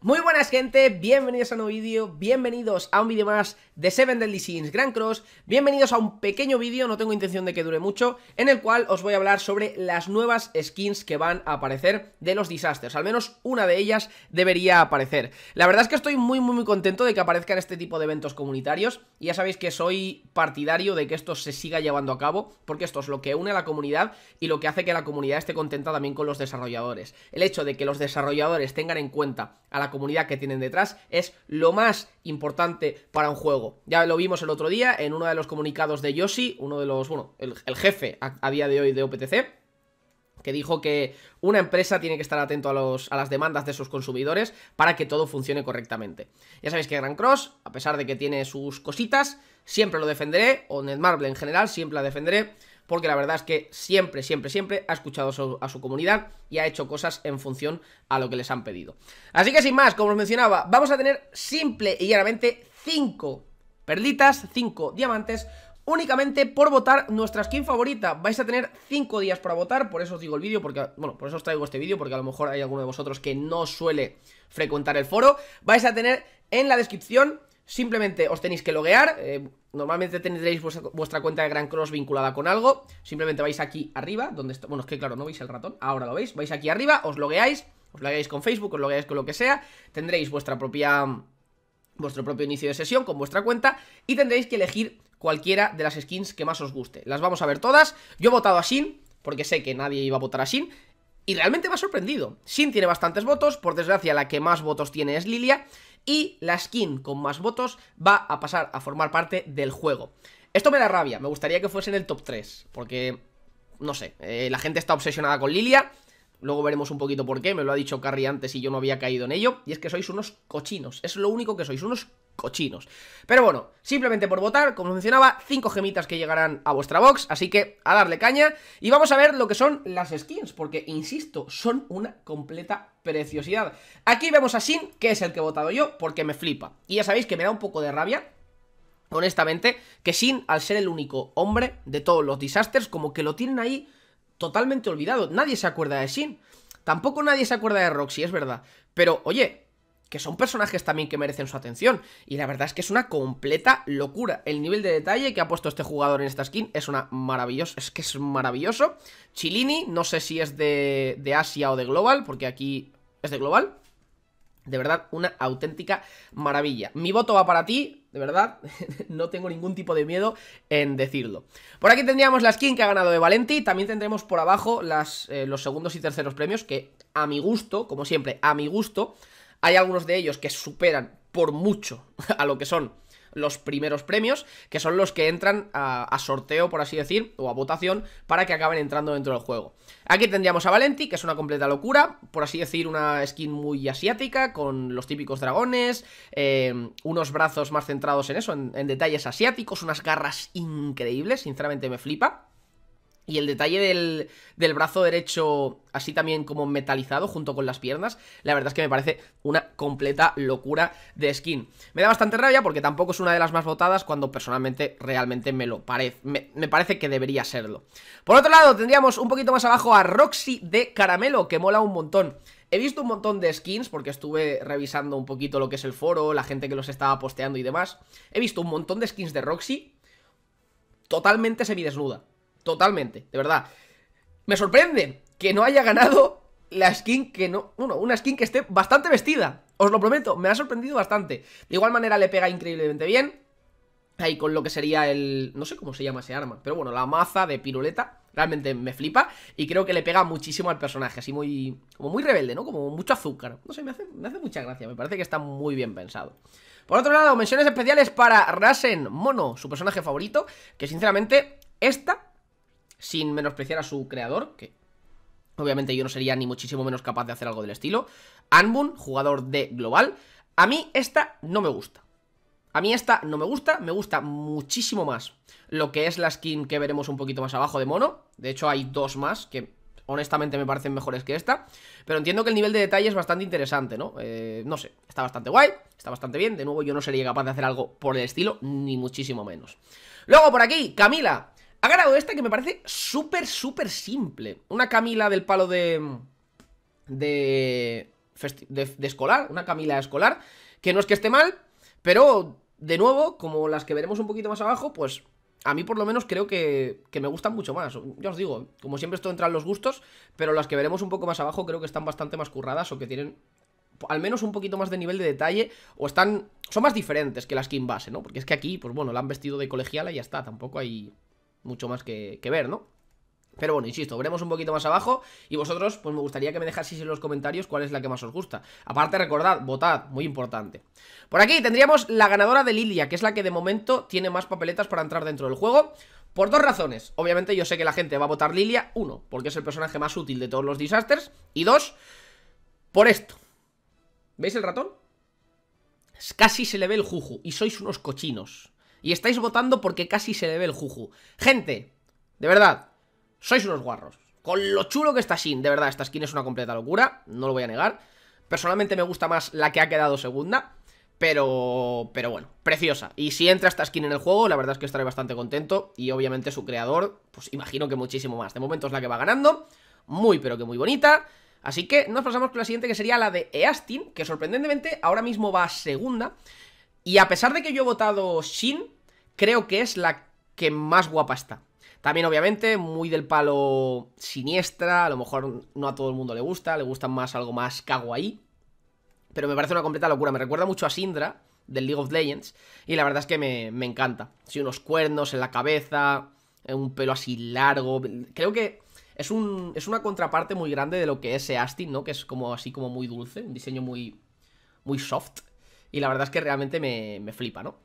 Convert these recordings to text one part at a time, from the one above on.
Muy buenas gente, bienvenidos a un nuevo vídeo, bienvenidos a un vídeo más de Seven Deadly Sins Grand Cross Bienvenidos a un pequeño vídeo, no tengo intención de que dure mucho En el cual os voy a hablar sobre las nuevas skins que van a aparecer de los Disasters Al menos una de ellas debería aparecer La verdad es que estoy muy muy muy contento de que aparezcan este tipo de eventos comunitarios Y ya sabéis que soy partidario de que esto se siga llevando a cabo Porque esto es lo que une a la comunidad y lo que hace que la comunidad esté contenta también con los desarrolladores El hecho de que los desarrolladores tengan en cuenta a la comunidad que tienen detrás es lo más importante para un juego. Ya lo vimos el otro día en uno de los comunicados de Yoshi, uno de los, bueno, el, jefe a, día de hoy de OPTC, que dijo que una empresa tiene que estar atento a, a, las demandas de sus consumidores para que todo funcione correctamente. Ya sabéis que Grand Cross, a pesar de que tiene sus cositas, siempre lo defenderé, o Netmarble en general, siempre la defenderé, porque la verdad es que siempre, siempre, siempre ha escuchado a su comunidad y ha hecho cosas en función a lo que les han pedido. Así que sin más, como os mencionaba, vamos a tener simple y llanamente 5 perlitas, 5 diamantes únicamente por votar nuestra skin favorita. Vais a tener 5 días para votar, por eso os digo el vídeo, porque, bueno, por eso os traigo este vídeo, porque a lo mejor hay alguno de vosotros que no suele frecuentar el foro. Vais a tener en la descripción Simplemente os tenéis que loguear, eh, normalmente tendréis vuestra, cuenta de Gran Cross vinculada con algo, simplemente vais aquí arriba, donde está, bueno, es que claro, no veis el ratón, ahora lo veis, vais aquí arriba, os logueáis, os logueáis con Facebook, os logueáis con lo que sea, tendréis vuestra propia vuestro propio inicio de sesión con vuestra cuenta y tendréis que elegir cualquiera de las skins que más os guste. Las vamos a ver todas. Yo he votado a Shin, porque sé que nadie iba a votar a Shin, y realmente me ha sorprendido. Sin tiene bastantes votos, por desgracia la que más votos tiene es Lilia, y la skin con más votos va a pasar a formar parte del juego. Esto me da rabia, me gustaría que fuese en el top 3, porque, no sé, eh, la gente está obsesionada con Lilia, luego veremos un poquito por qué, me lo ha dicho Carrie antes y yo no había caído en ello, y es que sois unos cochinos, es lo único que sois, unos cochinos. Pero bueno, simplemente por votar, como mencionaba, 5 gemitas que llegarán a vuestra box, así que a darle caña. Y vamos a ver lo que son las skins, porque, insisto, son una completa preciosidad. Aquí vemos a Sin, que es el que he votado yo, porque me flipa. Y ya sabéis que me da un poco de rabia, honestamente, que Sin, al ser el único hombre de todos los disasters, como que lo tienen ahí totalmente olvidado. Nadie se acuerda de Sin. Tampoco nadie se acuerda de Roxy, es verdad. Pero, oye, que son personajes también que merecen su atención. Y la verdad es que es una completa locura. El nivel de detalle que ha puesto este jugador en esta skin es una es que es maravilloso. Chilini, no sé si es de, Asia o de Global, porque aquí es de Global. De verdad, una auténtica maravilla. Mi voto va para ti, de verdad, no tengo ningún tipo de miedo en decirlo. Por aquí tendríamos la skin que ha ganado de Valenti, también tendremos por abajo las, eh, los segundos y terceros premios, que a mi gusto, como siempre, a mi gusto, hay algunos de ellos que superan por mucho a lo que son los primeros premios, que son los que entran a, sorteo, por así decir, o a votación, para que acaben entrando dentro del juego. Aquí tendríamos a Valenti, que es una completa locura, por así decir, una skin muy asiática, con los típicos dragones, eh, unos brazos más centrados en eso, en detalles asiáticos, unas garras increíbles, sinceramente me flipa. Y el detalle del, brazo derecho, así también como metalizado, junto con las piernas, la verdad es que me parece una completa locura de skin. Me da bastante rabia porque tampoco es una de las más votadas cuando personalmente realmente me lo parece. Me, me, parece que debería serlo. Por otro lado, tendríamos un poquito más abajo a Roxy de Caramelo, que mola un montón. He visto un montón de skins porque estuve revisando un poquito lo que es el foro, la gente que los estaba posteando y demás. He visto un montón de skins de Roxy totalmente semidesnuda. Totalmente, de verdad. Me sorprende que no haya ganado la skin que no... Bueno, una skin que esté bastante vestida. Os lo prometo, me ha sorprendido bastante. De igual manera le pega increíblemente bien. Ahí con lo que sería el... No sé cómo se llama ese arma. Pero bueno, la maza de piruleta. Realmente me flipa. Y creo que le pega muchísimo al personaje. Así muy... Como muy rebelde, ¿no? Como mucho azúcar. No sé, me hace, me hace mucha gracia. Me parece que está muy bien pensado. Por otro lado, menciones especiales para Rasen Mono, su personaje favorito. Que sinceramente, esta sin menospreciar a su creador, que obviamente yo no sería ni muchísimo menos capaz de hacer algo del estilo. Anbun, jugador de global. A mí esta no me gusta. A mí esta no me gusta, me gusta muchísimo más lo que es la skin que veremos un poquito más abajo de mono. De hecho hay dos más que honestamente me parecen mejores que esta. Pero entiendo que el nivel de detalle es bastante interesante, ¿no? Eh, no sé, está bastante guay, está bastante bien. De nuevo yo no sería capaz de hacer algo por el estilo, ni muchísimo menos. Luego por aquí, Camila. Ha ganado esta que me parece súper, súper simple. Una Camila del palo de... De, de... escolar, una Camila escolar, que no es que esté mal, pero de nuevo, como las que veremos un poquito más abajo, pues a mí por lo menos creo que, que me gustan mucho más. Ya os digo, como siempre esto entra en los gustos, pero las que veremos un poco más abajo creo que están bastante más curradas o que tienen al menos un poquito más de nivel de detalle o están son más diferentes que las que base, ¿no? Porque es que aquí, pues bueno, la han vestido de colegiala y ya está, tampoco hay mucho más que, ver, ¿no? Pero bueno, insisto, veremos un poquito más abajo y vosotros, pues me gustaría que me dejaseis en los comentarios cuál es la que más os gusta. Aparte, recordad, votad, muy importante. Por aquí tendríamos la ganadora de Lilia, que es la que de momento tiene más papeletas para entrar dentro del juego. Por dos razones. Obviamente yo sé que la gente va a votar Lilia, uno, porque es el personaje más útil de todos los disasters, y dos, por esto. ¿Veis el ratón? Casi se le ve el juju y sois unos cochinos. Y estáis votando porque casi se debe el juju. Gente, de verdad, sois unos guarros. Con lo chulo que está Shin, de verdad, esta skin es una completa locura, no lo voy a negar. Personalmente me gusta más la que ha quedado segunda, pero, pero bueno, preciosa. Y si entra esta skin en el juego, la verdad es que estaré bastante contento. Y obviamente su creador, pues imagino que muchísimo más. De momento es la que va ganando. Muy, pero que muy bonita. Así que nos pasamos con la siguiente, que sería la de Eastin, que sorprendentemente ahora mismo va segunda. Y a pesar de que yo he votado Shin, creo que es la que más guapa está. También, obviamente, muy del palo siniestra, a lo mejor no a todo el mundo le gusta, le gusta más algo más cago ahí Pero me parece una completa locura, me recuerda mucho a Sindra, del League of Legends, y la verdad es que me, encanta. Sí, unos cuernos en la cabeza, eh, un pelo así largo, creo que... Es, un, es una contraparte muy grande de lo que es Astin, ¿no? Que es como así como muy dulce, un diseño muy, muy soft. Y la verdad es que realmente me, me flipa, ¿no?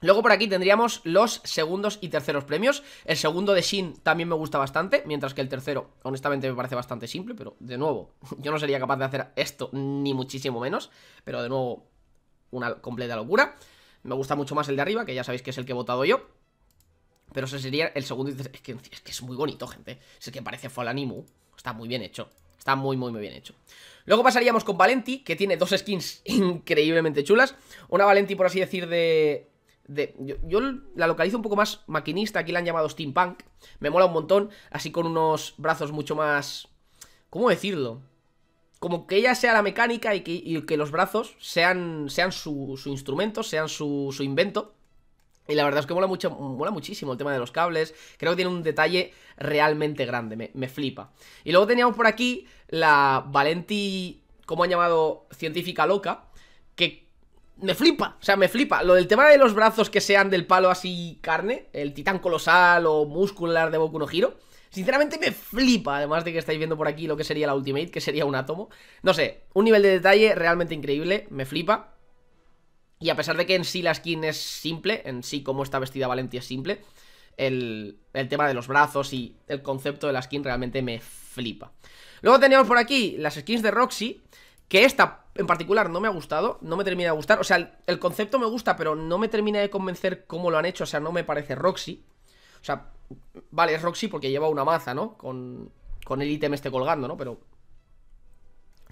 Luego por aquí tendríamos los segundos y terceros premios. El segundo de Shin también me gusta bastante, mientras que el tercero, honestamente, me parece bastante simple, pero de nuevo, yo no sería capaz de hacer esto, ni muchísimo menos, pero de nuevo, una completa locura. Me gusta mucho más el de arriba, que ya sabéis que es el que he votado yo. Pero ese sería el segundo y Es que es, muy bonito, gente. Es que parece Fall Está muy bien hecho. Está muy, muy, muy bien hecho. Luego pasaríamos con Valenti, que tiene dos skins increíblemente chulas. Una Valenti, por así decir, de... yo, la localizo un poco más maquinista, aquí la han llamado steampunk. Me mola un montón, así con unos brazos mucho más... ¿Cómo decirlo? Como que ella sea la mecánica y que, los brazos sean, sean su, instrumento, sean su invento. Y la verdad es que mola, mucho, mola muchísimo el tema de los cables. Creo que tiene un detalle realmente grande. Me, flipa. Y luego teníamos por aquí la Valenti, como han llamado, científica loca. Que me flipa. O sea, me flipa. Lo del tema de los brazos que sean del palo así carne. El titán colosal o muscular de Boku no Hiro. Sinceramente me flipa, además de que estáis viendo por aquí lo que sería la Ultimate, que sería un átomo. No sé, un nivel de detalle realmente increíble, me flipa. Y a pesar de que en sí la skin es simple, en sí como está vestida valencia es simple, el, tema de los brazos y el concepto de la skin realmente me flipa. Luego tenemos por aquí las skins de Roxy, que esta en particular no me ha gustado, no me termina de gustar. O sea, el, concepto me gusta, pero no me termina de convencer cómo lo han hecho, o sea, no me parece Roxy. O sea, vale, es Roxy porque lleva una maza, ¿no? Con, con el ítem este colgando, ¿no? Pero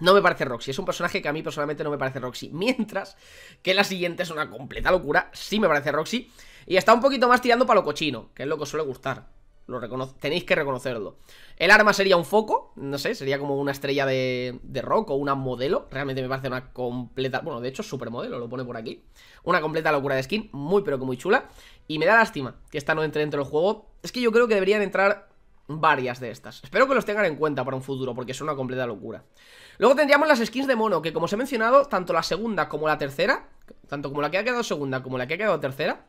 no me parece Roxy, es un personaje que a mí personalmente no me parece Roxy. Mientras que la siguiente es una completa locura, sí me parece Roxy. Y está un poquito más tirando para lo cochino, que es lo que suele gustar. Lo tenéis que reconocerlo. El arma sería un foco, no sé, sería como una estrella de, de rock o una modelo. Realmente me parece una completa, bueno, de hecho, supermodelo, lo pone por aquí. Una completa locura de skin, muy pero que muy chula. Y me da lástima que esta no entre dentro del juego. Es que yo creo que deberían entrar varias de estas. Espero que los tengan en cuenta para un futuro, porque es una completa locura. Luego tendríamos las skins de mono, que como os he mencionado, tanto la segunda como la tercera, tanto como la que ha quedado segunda como la que ha quedado tercera,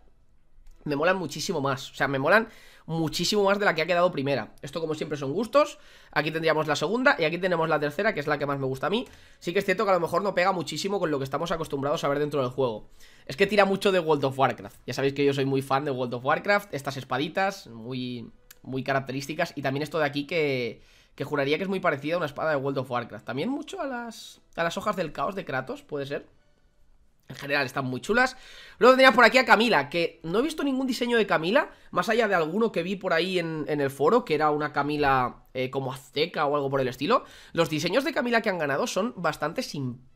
me molan muchísimo más. O sea, me molan muchísimo más de la que ha quedado primera. Esto como siempre son gustos. Aquí tendríamos la segunda y aquí tenemos la tercera, que es la que más me gusta a mí. Sí que es cierto que a lo mejor no pega muchísimo con lo que estamos acostumbrados a ver dentro del juego. Es que tira mucho de World of Warcraft. Ya sabéis que yo soy muy fan de World of Warcraft. Estas espaditas, muy, muy características. Y también esto de aquí que que juraría que es muy parecida a una espada de World of Warcraft. También mucho a las, a las hojas del caos de Kratos, puede ser. En general están muy chulas. Luego tendría por aquí a Camila, que no he visto ningún diseño de Camila, más allá de alguno que vi por ahí en, el foro, que era una Camila eh, como azteca o algo por el estilo. Los diseños de Camila que han ganado son bastante simpáticos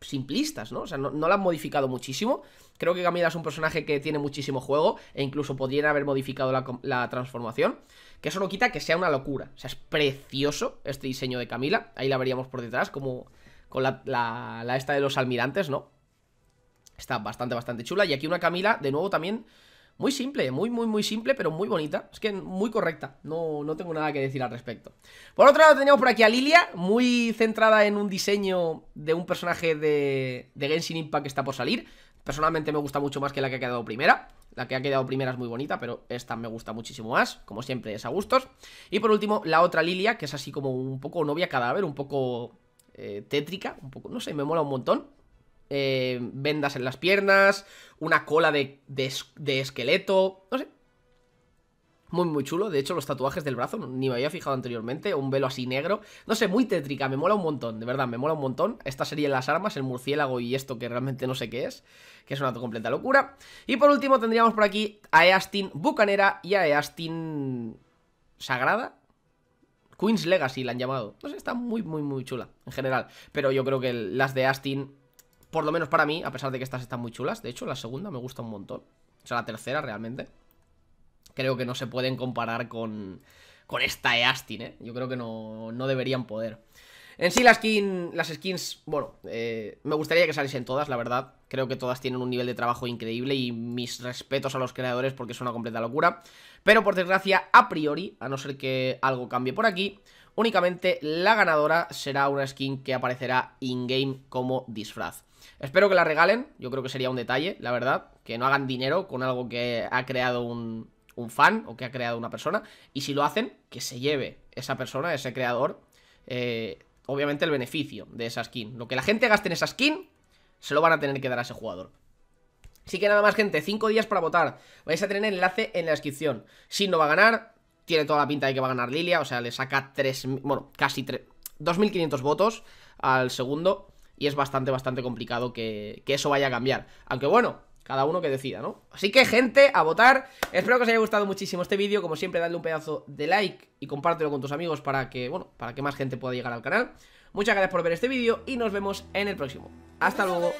simplistas, ¿no? O sea, no, la han modificado muchísimo. Creo que Camila es un personaje que tiene muchísimo juego e incluso podrían haber modificado la, transformación. Que eso no quita que sea una locura. O sea, es precioso este diseño de Camila. Ahí la veríamos por detrás, como con la, la esta de los almirantes, ¿no? Está bastante, bastante chula. Y aquí una Camila, de nuevo también muy simple, muy, muy, muy simple, pero muy bonita. Es que muy correcta, no, no tengo nada que decir al respecto. Por otro lado tenemos por aquí a Lilia, muy centrada en un diseño de un personaje de, de Genshin Impact que está por salir. Personalmente me gusta mucho más que la que ha quedado primera. La que ha quedado primera es muy bonita, pero esta me gusta muchísimo más. Como siempre, es a gustos. Y por último, la otra Lilia, que es así como un poco novia cadáver, un poco eh, tétrica. Un poco, no sé, me mola un montón. Eh, vendas en las piernas, una cola de, esqueleto, no sé. Muy, muy chulo. De hecho, los tatuajes del brazo, ni me había fijado anteriormente. Un velo así negro. No sé, muy tétrica. Me mola un montón, de verdad, me mola un montón. Esta serían las armas, el murciélago y esto que realmente no sé qué es. Que es una completa locura. Y por último tendríamos por aquí a Eastin Bucanera y a Eastin Sagrada. Queen's Legacy la han llamado. No sé, está muy, muy, muy chula en general. Pero yo creo que las de Astin por lo menos para mí, a pesar de que estas están muy chulas. De hecho, la segunda me gusta un montón. O sea, la tercera realmente. Creo que no se pueden comparar con, con esta Eastin, ¿eh? Yo creo que no, no deberían poder. En sí, las skins, bueno, eh, me gustaría que saliesen todas, la verdad. Creo que todas tienen un nivel de trabajo increíble y mis respetos a los creadores porque es una completa locura. Pero por desgracia, a priori, a no ser que algo cambie por aquí, únicamente la ganadora será una skin que aparecerá in-game como disfraz. Espero que la regalen, yo creo que sería un detalle, la verdad, que no hagan dinero con algo que ha creado un, un fan o que ha creado una persona. Y si lo hacen, que se lleve esa persona, ese creador, eh, obviamente, el beneficio de esa skin. Lo que la gente gaste en esa skin, se lo van a tener que dar a ese jugador. Así que nada más, gente, 5 días para votar. Vais a tener el enlace en la descripción. Si no va a ganar, tiene toda la pinta de que va a ganar Lilia, o sea, le saca 3, bueno, casi 2.500 votos al segundo y es bastante, bastante complicado que, que eso vaya a cambiar. Aunque bueno, cada uno que decida, ¿no? Así que, gente, a votar. Espero que os haya gustado muchísimo este vídeo. Como siempre, dadle un pedazo de like y compártelo con tus amigos para que, bueno, para que más gente pueda llegar al canal. Muchas gracias por ver este vídeo y nos vemos en el próximo. Hasta luego.